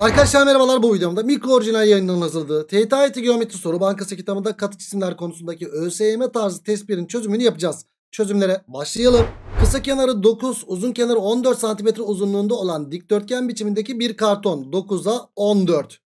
Arkadaşlar merhabalar bu videomda mikro orijinal yayınının hazırladığı TTIT Geometri Soru Bankası kitabında katı cisimler konusundaki ÖSYM tarzı test 1'in çözümünü yapacağız. Çözümlere başlayalım. Kısa kenarı 9, uzun kenarı 14 cm uzunluğunda olan dikdörtgen biçimindeki bir karton 9'a 14.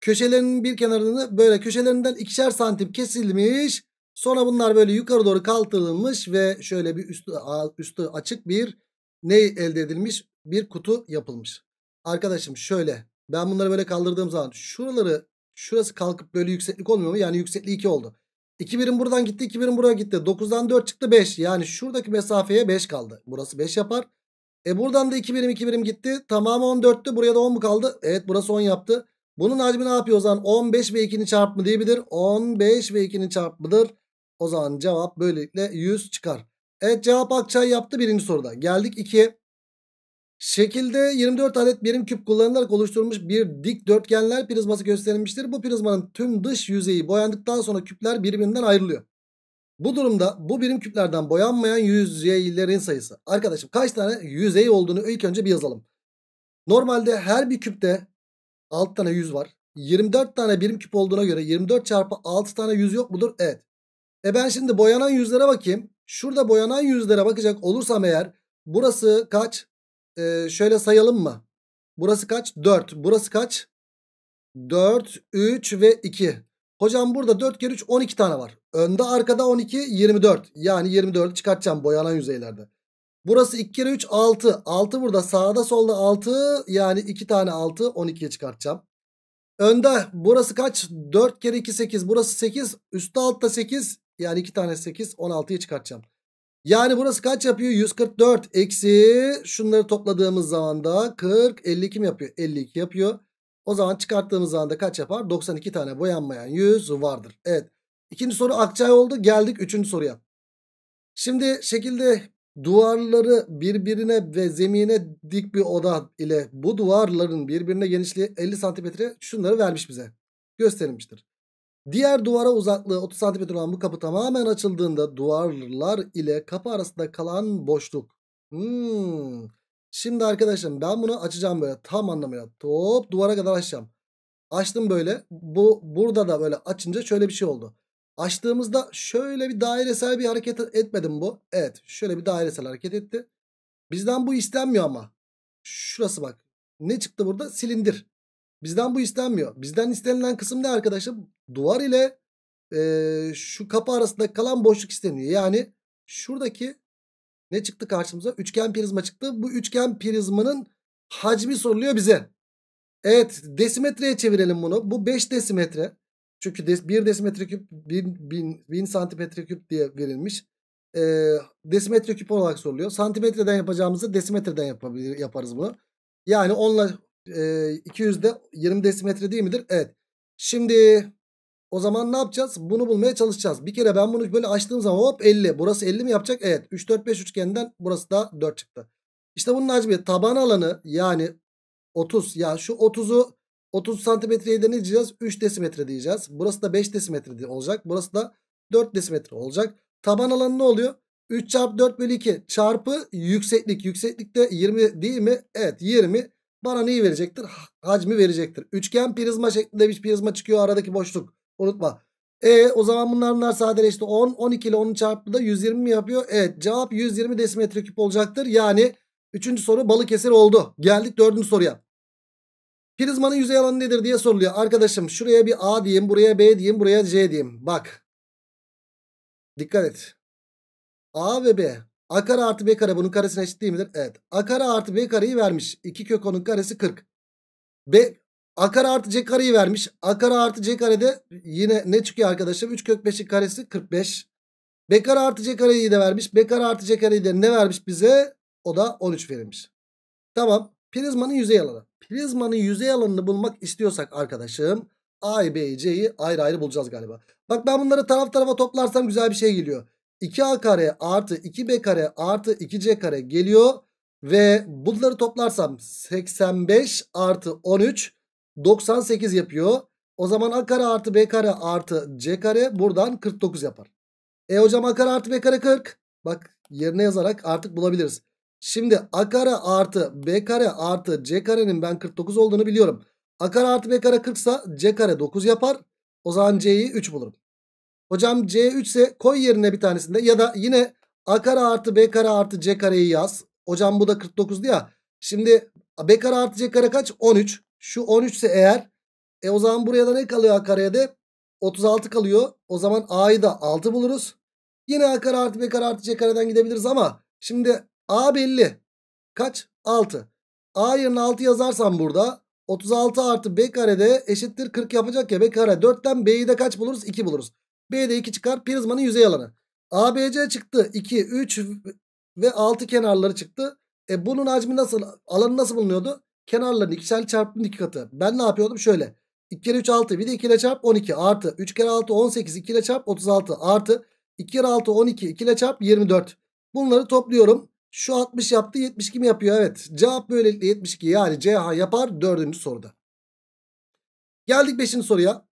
Köşelerinin bir kenarını böyle köşelerinden ikişer santim kesilmiş. Sonra bunlar böyle yukarı doğru kaldırılmış ve şöyle bir üstü, üstü açık bir ne elde edilmiş? Bir kutu yapılmış. Arkadaşım şöyle ben bunları böyle kaldırdığım zaman şuraları şurası kalkıp böyle yükseklik olmuyor mu? Yani yüksekliği 2 oldu. 2 birim buradan gitti 2 birim buraya gitti. 9'dan 4 çıktı 5. Yani şuradaki mesafeye 5 kaldı. Burası 5 yapar. E buradan da 2 birim 2 birim gitti. Tamamı 14'tü. Buraya da 10 mu kaldı? Evet burası 10 yaptı. Bunun hacmi ne yapıyor o zaman? 15 ve 2'nin çarpımı diyebilir. 15 ve 2'nin çarpımıdır. O zaman cevap böylelikle 100 çıkar. Evet cevap Akçay yaptı birinci soruda. Geldik 2'ye. Şekilde 24 adet birim küp kullanılarak oluşturulmuş bir dik dörtgenler prizması gösterilmiştir. Bu prizmanın tüm dış yüzeyi boyandıktan sonra küpler birbirinden ayrılıyor. Bu durumda bu birim küplerden boyanmayan yüzeylerin sayısı. Arkadaşım kaç tane yüzey olduğunu ilk önce bir yazalım. Normalde her bir küpte 6 tane yüz var. 24 tane birim küp olduğuna göre 24 çarpı 6 tane yüz yok mudur? Evet. E ben şimdi boyanan yüzlere bakayım. Şurada boyanan yüzlere bakacak olursam eğer burası kaç? e, şöyle sayalım mı? Burası kaç? 4. Burası kaç? 4, 3 ve 2. Hocam burada 4 kere 3 12 tane var. Önde arkada 12 24. Yani 24'ü çıkartacağım boyanan yüzeylerde. Burası 2 kere 3 6. 6 burada sağda solda 6 yani 2 tane 6 12'ye çıkartacağım. Önde burası kaç? 4 kere 2 8. Burası 8. Üstte altta 8 yani 2 tane 8 16'ya çıkartacağım. Yani burası kaç yapıyor? 144 eksi şunları topladığımız zaman da 40 52 mi yapıyor? 52 yapıyor. O zaman çıkarttığımız zaman da kaç yapar? 92 tane boyanmayan 100 vardır. Evet. İkinci soru akçay oldu. Geldik üçüncü soruya. Şimdi şekilde duvarları birbirine ve zemine dik bir oda ile bu duvarların birbirine genişliği 50 santimetre şunları vermiş bize. Gösterilmiştir. Diğer duvara uzaklığı 30 cm olan bu kapı tamamen açıldığında duvarlar ile kapı arasında kalan boşluk. Hmm. Şimdi arkadaşım ben bunu açacağım böyle tam anlamıyla. Top duvara kadar açacağım. Açtım böyle. Bu burada da böyle açınca şöyle bir şey oldu. Açtığımızda şöyle bir dairesel bir hareket etmedim bu. Evet şöyle bir dairesel hareket etti. Bizden bu istenmiyor ama. Şurası bak. Ne çıktı burada? Silindir. Bizden bu istenmiyor. Bizden istenilen kısım ne arkadaşım? Duvar ile e, şu kapı arasında kalan boşluk isteniyor. Yani şuradaki ne çıktı karşımıza? Üçgen prizma çıktı. Bu üçgen prizmanın hacmi soruluyor bize. Evet desimetreye çevirelim bunu. Bu 5 desimetre. Çünkü 1 desimetre küp 1000 santimetre küp diye verilmiş. E, desimetre küp olarak soruluyor. Santimetreden yapacağımızı desimetreden yapabilir, yaparız bunu. Yani onla 200 de 20 desimetre değil midir? Evet. Şimdi o zaman ne yapacağız? Bunu bulmaya çalışacağız. Bir kere ben bunu böyle açtığım zaman hop 50. Burası 50 mi yapacak? Evet. 3, 4, 5 üçgeninden burası da 4 çıktı. İşte bunun hacmi taban alanı yani 30. Ya şu 30'u 30 santimetreye de ne diyeceğiz? 3 desimetre diyeceğiz. Burası da 5 desimetre olacak. Burası da 4 desimetre olacak. Taban alanı ne oluyor? 3 çarpı 4 bölü 2 çarpı yükseklik. Yükseklikte 20 değil mi? Evet 20. Bana neyi verecektir? Hacmi verecektir. Üçgen prizma şeklinde bir prizma çıkıyor aradaki boşluk. Unutma. E o zaman bunlar bunlar sadeleşti. 10, 12 ile 10'un çarpımı da 120 mi yapıyor? Evet cevap 120 desimetre küp olacaktır. Yani 3. soru Balıkesir oldu. Geldik 4. soruya. Prizmanın yüzey alanı nedir diye soruluyor. Arkadaşım şuraya bir A diyeyim, buraya B diyeyim, buraya C diyeyim. Bak. Dikkat et. A ve B A kare artı B kare bunun karesine eşit değil midir? Evet. A kare artı B kareyi vermiş. 2 kök 10'un karesi 40. B, A kare artı C kareyi vermiş. A kare artı C karede yine ne çıkıyor arkadaşım? 3 kök 5'in karesi 45. B kare artı C kareyi de vermiş. B kare artı C kareyi de ne vermiş bize? O da 13 verilmiş. Tamam. Prizmanın yüzey alanı. Prizmanın yüzey alanını bulmak istiyorsak arkadaşım a, b, C'yi ayrı ayrı bulacağız galiba. Bak ben bunları taraf tarafa toplarsam güzel bir şey geliyor. 2a kare artı 2b kare artı 2c kare geliyor. Ve bunları toplarsam 85 artı 13 98 yapıyor. O zaman a kare artı b kare artı c kare buradan 49 yapar. E hocam a kare artı b kare 40. Bak yerine yazarak artık bulabiliriz. Şimdi a kare artı b kare artı c karenin ben 49 olduğunu biliyorum. A kare artı b kare 40 ise c kare 9 yapar. O zaman c'yi 3 bulurum. Hocam C3 ise koy yerine bir tanesinde ya da yine A kare artı B kare artı C kareyi yaz. Hocam bu da 49'du ya. Şimdi B kare artı C kare kaç? 13. Şu 13 ise eğer e o zaman buraya da ne kalıyor A kareye de? 36 kalıyor. O zaman A'yı da 6 buluruz. Yine A kare artı B kare artı C kareden gidebiliriz ama şimdi A belli. Kaç? 6. A yerine 6 yazarsam burada 36 artı B karede eşittir 40 yapacak ya. B kare 4'ten B'yi de kaç buluruz? 2 buluruz. B'de 2 çıkar. Prizmanın yüzey alanı. ABC çıktı. 2, 3 ve 6 kenarları çıktı. E bunun hacmi nasıl? Alanı nasıl bulunuyordu? Kenarların ikişerli çarpımın iki katı. Ben ne yapıyordum? Şöyle. 2 kere 3 6 bir de 2 ile çarp 12 artı 3 kere 6 18 2 ile çarp 36 artı 2 kere 6 12 2 ile çarp 24. Bunları topluyorum. Şu 60 yaptı 72 mi yapıyor? Evet. Cevap böylelikle 72 yani CH yapar dördüncü soruda. Geldik 5. soruya.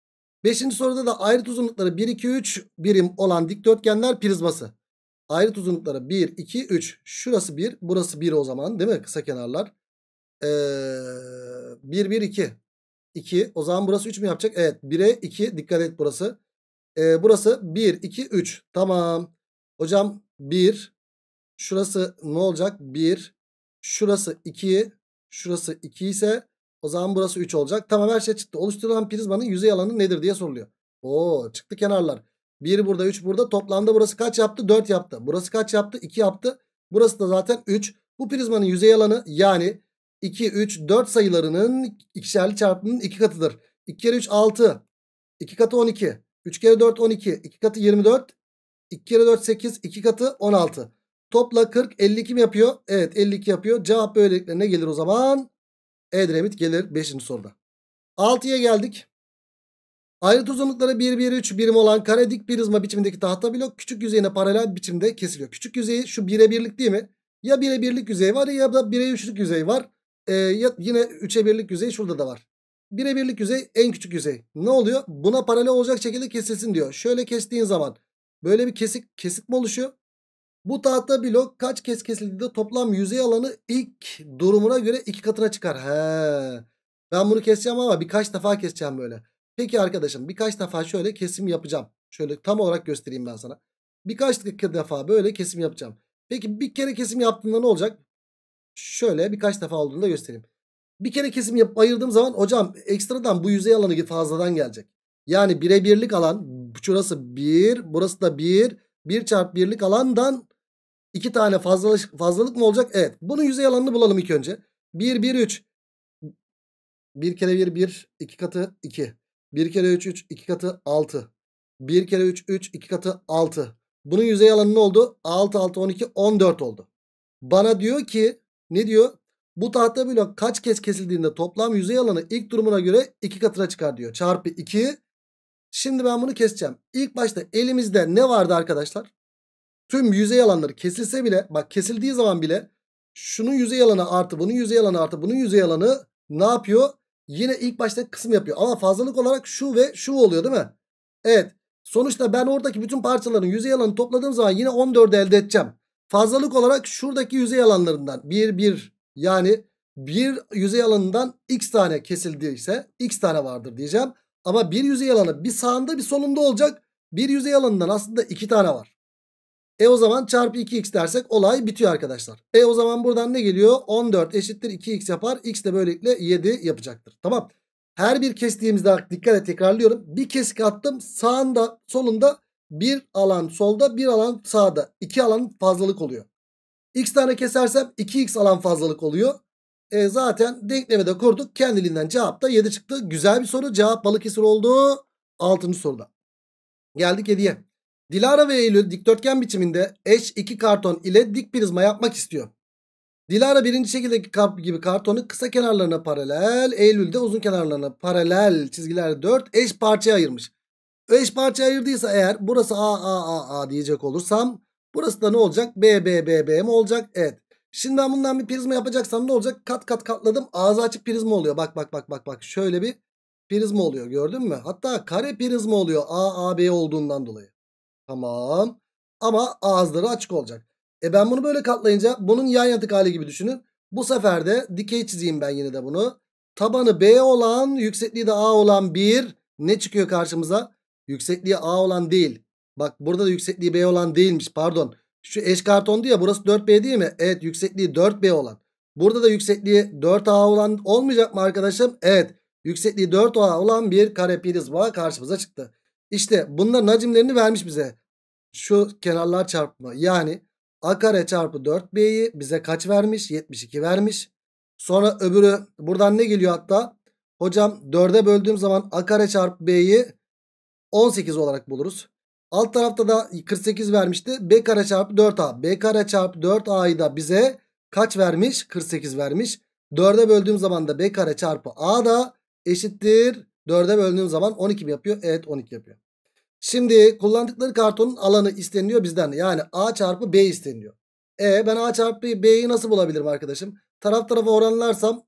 Beşinci soruda da ayrıt uzunlukları 1, 2, 3 birim olan dikdörtgenler prizması. Ayrıt uzunlukları 1, 2, 3. Şurası 1, burası 1 o zaman değil mi? Kısa kenarlar. Ee, 1, 1, 2. 2. O zaman burası 3 mü yapacak? Evet. 1'e 2. Dikkat et burası. Ee, burası 1, 2, 3. Tamam. Hocam 1. Şurası ne olacak? 1. Şurası 2. Şurası 2 ise o zaman burası 3 olacak. Tamam her şey çıktı. Oluşturulan prizmanın yüzey alanı nedir diye soruluyor. Oo çıktı kenarlar. 1 burada 3 burada. Toplamda burası kaç yaptı? 4 yaptı. Burası kaç yaptı? 2 yaptı. Burası da zaten 3. Bu prizmanın yüzey alanı yani 2, 3, 4 sayılarının ikişerli çarpımının 2 katıdır. 2 kere 3 6. 2 katı 12. 3 kere 4 12. 2 katı 24. 2 kere 4 8. 2 katı 16. Topla 40 52 mi yapıyor? Evet 52 yapıyor. Cevap böylelikle ne gelir o zaman? Edremit gelir 5. soruda. 6'ya geldik. Ayrıt uzunlukları 1, 1, 3 birim olan kare dik prizma biçimindeki tahta blok küçük yüzeyine paralel biçimde kesiliyor. Küçük yüzeyi şu 1'e birlik değil mi? Ya 1'e birlik yüzey var ya da 1'e 3'lük yüzey var. Ee, ya yine 3'e birlik yüzey şurada da var. 1'e birlik yüzey en küçük yüzey. Ne oluyor? Buna paralel olacak şekilde kesilsin diyor. Şöyle kestiğin zaman böyle bir kesik kesik mi oluşuyor? Bu tahta blok kaç kez kesildiğinde toplam yüzey alanı ilk durumuna göre iki katına çıkar. He. Ben bunu keseceğim ama birkaç defa keseceğim böyle. Peki arkadaşım birkaç defa şöyle kesim yapacağım. Şöyle tam olarak göstereyim ben sana. Birkaç defa böyle kesim yapacağım. Peki bir kere kesim yaptığında ne olacak? Şöyle birkaç defa olduğunu da göstereyim. Bir kere kesim yapıp ayırdığım zaman hocam ekstradan bu yüzey alanı fazladan gelecek. Yani birebirlik alan şurası 1 burası da 1. 1 çarpı birlik alandan 2 tane fazlalık, fazlalık mı olacak? Evet. Bunun yüzey alanını bulalım ilk önce. 1, 1, 3. 1 kere 1, 1. 2 katı 2. 1 kere 3, 3. 2 katı 6. 1 kere 3, 3. 2 katı 6. Bunun yüzey alanı ne oldu? 6, 6, 12, 14 oldu. Bana diyor ki ne diyor? Bu tahta blok kaç kez kesildiğinde toplam yüzey alanı ilk durumuna göre 2 katına çıkar diyor. Çarpı 2. Şimdi ben bunu keseceğim. İlk başta elimizde ne vardı arkadaşlar? Tüm yüzey alanları kesilse bile bak kesildiği zaman bile şunun yüzey alanı artı bunun yüzey alanı artı bunun yüzey alanı ne yapıyor? Yine ilk başta kısım yapıyor. Ama fazlalık olarak şu ve şu oluyor değil mi? Evet. Sonuçta ben oradaki bütün parçaların yüzey alanı topladığım zaman yine 14 elde edeceğim. Fazlalık olarak şuradaki yüzey alanlarından 1 1 yani bir yüzey alanından x tane kesildiyse x tane vardır diyeceğim. Ama bir yüzey alanı bir sağında bir solunda olacak. Bir yüzey alanından aslında iki tane var. E o zaman çarpı 2x dersek olay bitiyor arkadaşlar. E o zaman buradan ne geliyor? 14 eşittir 2x yapar. X de böylelikle 7 yapacaktır. Tamam. Her bir kestiğimizde dikkat et tekrarlıyorum. Bir kesik attım. Sağında solunda bir alan solda bir alan sağda. iki alan fazlalık oluyor. X tane kesersem 2x alan fazlalık oluyor. E zaten denklemi de kurduk. Kendiliğinden cevap da 7 çıktı. Güzel bir soru. Cevap Balıkesir oldu. 6. soruda. Geldik 7'ye. Dilara ve Eylül dikdörtgen biçiminde eş iki karton ile dik prizma yapmak istiyor. Dilara birinci şekildeki kap gibi kartonu kısa kenarlarına paralel, Eylül de uzun kenarlarına paralel çizgilerle 4 eş parçaya ayırmış. Eş parçaya ayırdıysa eğer burası A A A A diyecek olursam burası da ne olacak? B B B B mi olacak? Evet. Şimdi ben bundan bir prizma yapacaksam ne olacak? Kat kat katladım. Ağzı açık prizma oluyor. Bak bak bak bak bak. Şöyle bir prizma oluyor. Gördün mü? Hatta kare prizma oluyor. A A B olduğundan dolayı. Tamam. Ama ağızları açık olacak. E ben bunu böyle katlayınca bunun yan yatık hali gibi düşünün. Bu sefer de dikey çizeyim ben yine de bunu. Tabanı B olan yüksekliği de A olan bir ne çıkıyor karşımıza? Yüksekliği A olan değil. Bak burada da yüksekliği B olan değilmiş pardon. Şu eş karton diye burası 4B değil mi? Evet yüksekliği 4B olan. Burada da yüksekliği 4A olan olmayacak mı arkadaşım? Evet yüksekliği 4A olan bir kare var karşımıza çıktı. İşte bunların hacimlerini vermiş bize. Şu kenarlar çarpma yani a kare çarpı 4b'yi bize kaç vermiş? 72 vermiş. Sonra öbürü buradan ne geliyor hatta? Hocam 4'e böldüğüm zaman a kare çarpı b'yi 18 olarak buluruz. Alt tarafta da 48 vermişti. B kare çarpı 4A. B kare çarpı 4A'yı da bize kaç vermiş? 48 vermiş. 4'e böldüğüm zaman da B kare çarpı A da eşittir 4'e böldüğüm zaman 12 mi yapıyor? Evet 12 yapıyor. Şimdi kullandıkları kartonun alanı isteniliyor bizden. Yani A çarpı B isteniliyor. E ben A çarpı B'yi nasıl bulabilirim arkadaşım? Taraf tarafa oranlarsam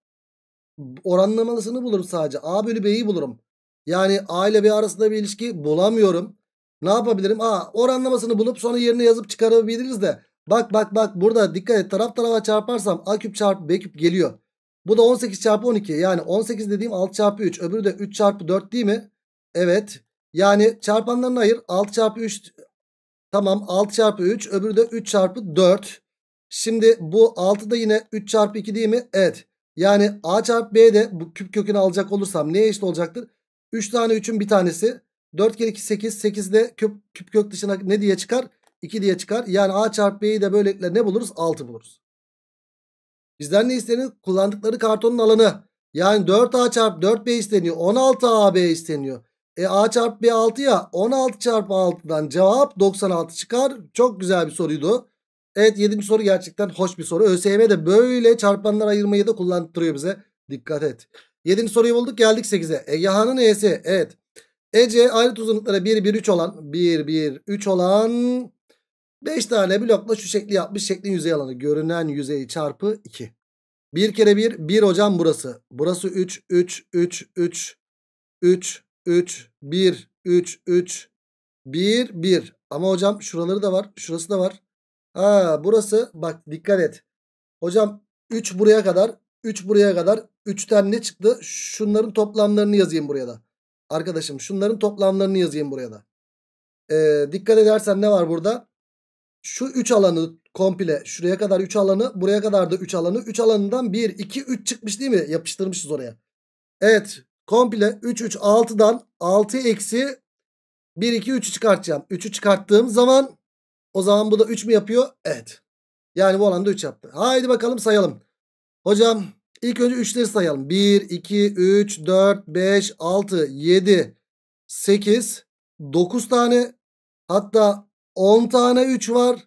oranlamasını bulurum sadece. A bölü B'yi bulurum. Yani A ile B arasında bir ilişki bulamıyorum. Ne yapabilirim? A oranlamasını bulup sonra yerine yazıp çıkarabiliriz de. Bak bak bak burada dikkat et taraf tarafa çarparsam A küp çarpı B küp geliyor. Bu da 18 çarpı 12. Yani 18 dediğim 6 çarpı 3. Öbürü de 3 çarpı 4 değil mi? Evet. Yani çarpanlarını ayır. 6 çarpı 3 tamam 6 çarpı 3. Öbürü de 3 çarpı 4. Şimdi bu 6 da yine 3 çarpı 2 değil mi? Evet. Yani a çarpı b de bu küp kökünü alacak olursam neye eşit olacaktır? 3 tane 3'ün bir tanesi. 4 kere 2 8. 8 de küp, küp kök dışına ne diye çıkar? 2 diye çıkar. Yani a çarpı b'yi de böylelikle ne buluruz? 6 buluruz. Bizden ne isteniyor? Kullandıkları kartonun alanı. Yani 4A çarpı 4B isteniyor. 16AB isteniyor. E A çarpı B 6 ya 16 çarpı 6'dan cevap 96 çıkar. Çok güzel bir soruydu. Evet 7. soru gerçekten hoş bir soru. ÖSYM'de de böyle çarpanlar ayırmayı da kullandırıyor bize. Dikkat et. 7. soruyu bulduk geldik 8'e. Egehan'ın E'si evet. Ece ayrıt uzunlukları 1 1 3 olan 1 1 3 olan 5 tane blokla şu şekli yapmış. Şeklin yüzey alanı. Görünen yüzeyi çarpı 2. 1 kere 1. 1 hocam burası. Burası 3. 3. 3. 3. 3. 3. 1. 3. 3. 1. 1. Ama hocam şuraları da var. Şurası da var. Ha burası. Bak dikkat et. Hocam 3 buraya kadar. 3 buraya kadar. 3'ten ne çıktı? Şunların toplamlarını yazayım buraya da. Arkadaşım şunların toplamlarını yazayım buraya da. Ee, dikkat edersen ne var burada? şu 3 alanı komple şuraya kadar 3 alanı buraya kadar da 3 alanı 3 alanından 1 2 3 çıkmış değil mi? Yapıştırmışız oraya. Evet komple 3 3 6'dan 6 eksi 1 2 3'ü çıkartacağım. 3'ü çıkarttığım zaman o zaman bu da 3 mü yapıyor? Evet. Yani bu alanda 3 yaptı. Haydi bakalım sayalım. Hocam ilk önce 3'leri sayalım. 1 2 3 4 5 6 7 8 9 tane hatta 10 tane 3 var.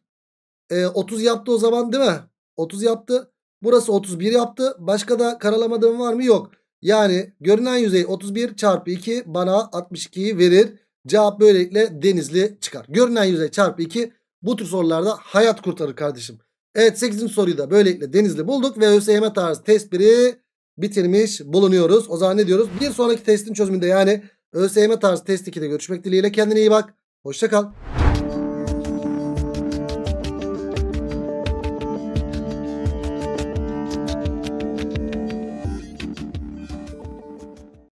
E, 30 yaptı o zaman değil mi? 30 yaptı. Burası 31 yaptı. Başka da karalamadığım var mı? Yok. Yani görünen yüzey 31 çarpı 2 bana 62'yi verir. Cevap böylelikle denizli çıkar. Görünen yüzey çarpı 2 bu tür sorularda hayat kurtarır kardeşim. Evet 8. soruyu da böylelikle denizli bulduk ve ÖSYM tarzı test 1'i bitirmiş bulunuyoruz. O zaman ne diyoruz? Bir sonraki testin çözümünde yani ÖSYM tarzı test 2'de görüşmek dileğiyle kendine iyi bak. Hoşçakal.